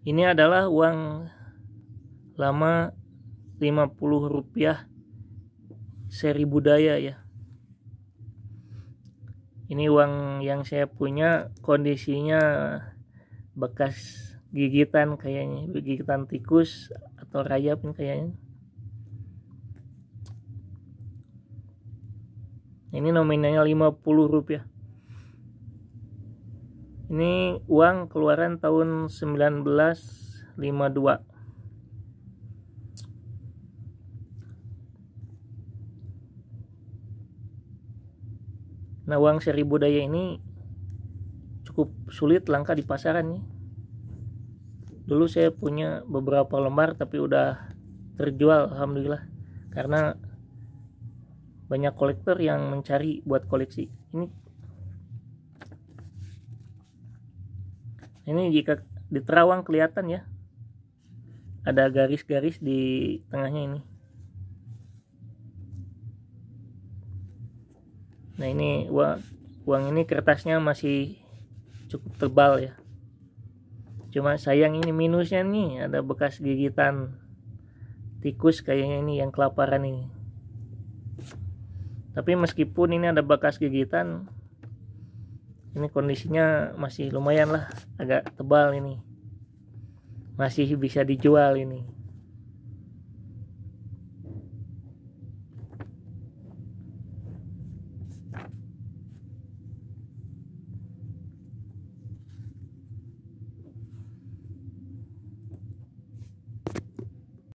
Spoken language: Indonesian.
Ini adalah uang lama 50 rupiah seri budaya ya. Ini uang yang saya punya kondisinya bekas gigitan kayaknya, gigitan tikus atau rayap kayaknya. Ini nominalnya 50 rupiah. Ini uang keluaran tahun 1952. Nah, uang seribu daya ini cukup sulit langka di pasaran nih. Dulu saya punya beberapa lembar tapi udah terjual alhamdulillah karena banyak kolektor yang mencari buat koleksi. Ini ini jika di terawang kelihatan ya ada garis-garis di tengahnya ini nah ini uang, uang ini kertasnya masih cukup tebal ya cuma sayang ini minusnya nih ada bekas gigitan tikus kayaknya ini yang kelaparan ini tapi meskipun ini ada bekas gigitan ini kondisinya masih lumayan lah agak tebal ini masih bisa dijual ini